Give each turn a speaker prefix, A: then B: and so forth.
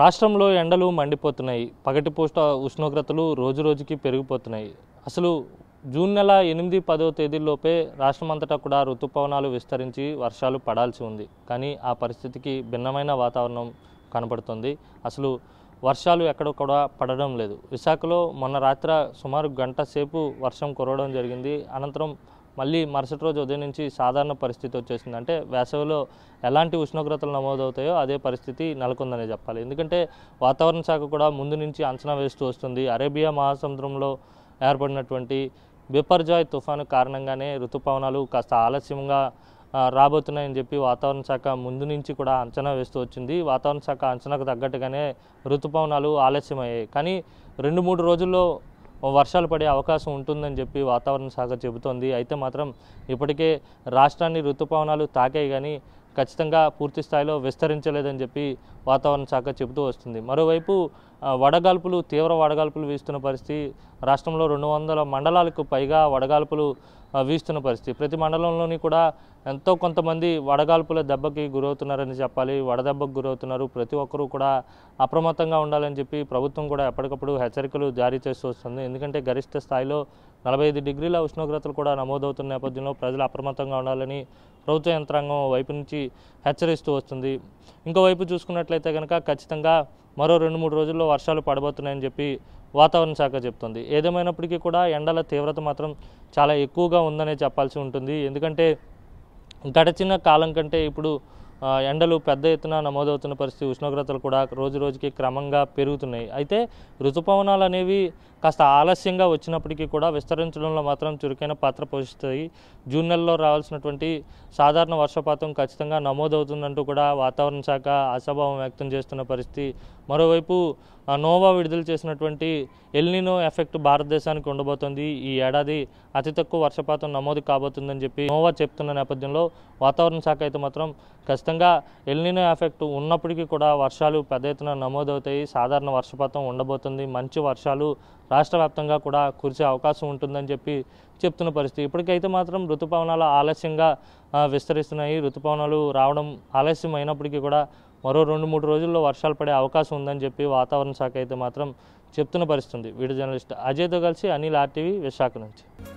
A: రాష్ట్రంలో ఎండలు మండిపోతున్నాయి పగటి పూట ఉష్ణోగ్రతలు రోజురోజుకి పెరిగిపోతున్నాయి అసలు జూన్ నెల ఎనిమిది పదో రాష్ట్రం రాష్ట్రమంతటా కూడా ఋతుపవనాలు విస్తరించి వర్షాలు పడాల్సి ఉంది కానీ ఆ పరిస్థితికి భిన్నమైన వాతావరణం కనపడుతుంది అసలు వర్షాలు ఎక్కడ కూడా పడడం లేదు విశాఖలో మొన్న రాత్రి సుమారు గంట సేపు వర్షం కురవడం జరిగింది అనంతరం మళ్ళీ మరుసటి రోజు ఉదయం నుంచి సాధారణ పరిస్థితి వచ్చేసింది అంటే వేసవిలో ఎలాంటి ఉష్ణోగ్రతలు నమోదవుతాయో అదే పరిస్థితి నెలకొందని చెప్పాలి ఎందుకంటే వాతావరణ శాఖ కూడా ముందు నుంచి అంచనా వేస్తూ వస్తుంది అరేబియా మహాసముద్రంలో ఏర్పడినటువంటి బిపర్జాయ్ తుఫాను కారణంగానే ఋతుపవనాలు కాస్త ఆలస్యంగా రాబోతున్నాయని చెప్పి వాతావరణ శాఖ ముందు నుంచి కూడా అంచనా వేస్తూ వచ్చింది వాతావరణ శాఖ అంచనాకు తగ్గట్టుగానే ఋతుపవనాలు ఆలస్యమయ్యాయి కానీ రెండు మూడు రోజుల్లో వర్షాలు పడే అవకాశం ఉంటుందని చెప్పి వాతావరణ శాఖ చెబుతోంది అయితే మాత్రం ఇప్పటికే రాష్ట్రాన్ని రుతుపవనాలు తాకాయి కానీ ఖచ్చితంగా పూర్తి స్థాయిలో విస్తరించలేదని చెప్పి వాతావరణ శాఖ చెబుతూ వస్తుంది మరోవైపు వడగాల్పులు తీవ్ర వడగాల్పులు వీస్తున్న పరిస్థితి రాష్ట్రంలో రెండు వందల మండలాలకు పైగా వడగాల్పులు వీస్తున్న పరిస్థితి ప్రతి మండలంలోని కూడా ఎంతో కొంతమంది వడగాల్పుల దెబ్బకి గురవుతున్నారని చెప్పాలి వడదెబ్బకు గురవుతున్నారు ప్రతి ఒక్కరూ కూడా అప్రమత్తంగా ఉండాలని చెప్పి ప్రభుత్వం కూడా ఎప్పటికప్పుడు హెచ్చరికలు జారీ చేస్తూ వస్తుంది ఎందుకంటే గరిష్ట స్థాయిలో నలభై ఐదు డిగ్రీల ఉష్ణోగ్రతలు కూడా నమోదవుతున్న నేపథ్యంలో ప్రజలు అప్రమత్తంగా ఉండాలని ప్రభుత్వ యంత్రాంగం వైపు నుంచి హెచ్చరిస్తూ వస్తుంది ఇంకోవైపు చూసుకున్నట్లయితే కనుక ఖచ్చితంగా మరో రెండు మూడు రోజుల్లో వర్షాలు పడబోతున్నాయని చెప్పి వాతావరణ శాఖ చెప్తుంది ఏదేమైనప్పటికీ కూడా ఎండల తీవ్రత మాత్రం చాలా ఎక్కువగా ఉందనే చెప్పాల్సి ఉంటుంది ఎందుకంటే గడచిన కాలం కంటే ఇప్పుడు ఎండలు పెద్ద ఎత్తున నమోదవుతున్న పరిస్థితి ఉష్ణోగ్రతలు కూడా రోజు రోజుకి క్రమంగా పెరుగుతున్నాయి అయితే రుతుపవనాలు అనేవి కాస్త ఆలస్యంగా వచ్చినప్పటికీ కూడా విస్తరించడంలో మాత్రం చురుకైన పాత్ర పోషిస్తాయి జూన్ నెలలో రావాల్సినటువంటి సాధారణ వర్షపాతం ఖచ్చితంగా నమోదవుతుందంటూ కూడా వాతావరణ శాఖ ఆశాభావం వ్యక్తం చేస్తున్న పరిస్థితి మరోవైపు నోవా విడుదల చేసినటువంటి ఎల్నినో ఎఫెక్ట్ భారతదేశానికి ఉండబోతోంది ఈ ఏడాది అతి తక్కువ వర్షపాతం నమోదు కాబోతుందని చెప్పి నోవా చెప్తున్న నేపథ్యంలో వాతావరణ శాఖ అయితే మాత్రం ఖచ్చితంగా ఖచ్చితంగా ఎల్నినో ఎఫెక్ట్ ఉన్నప్పటికీ కూడా వర్షాలు పెద్ద ఎత్తున నమోదవుతాయి సాధారణ వర్షపాతం ఉండబోతుంది మంచి వర్షాలు రాష్ట్ర వ్యాప్తంగా కూడా కురిసే అవకాశం ఉంటుందని చెప్పి చెప్తున్న పరిస్థితి ఇప్పటికైతే మాత్రం ఋతుపవనాలు ఆలస్యంగా విస్తరిస్తున్నాయి ఋతుపవనాలు రావడం ఆలస్యం అయినప్పటికీ కూడా మరో రెండు మూడు రోజుల్లో వర్షాలు పడే అవకాశం ఉందని చెప్పి వాతావరణ శాఖ అయితే మాత్రం చెప్తున్న పరిస్థితుంది వీడియో జర్నలిస్ట్ అజయ్తో కలిసి అనిల్ ఆర్టీవీ విశాఖ నుంచి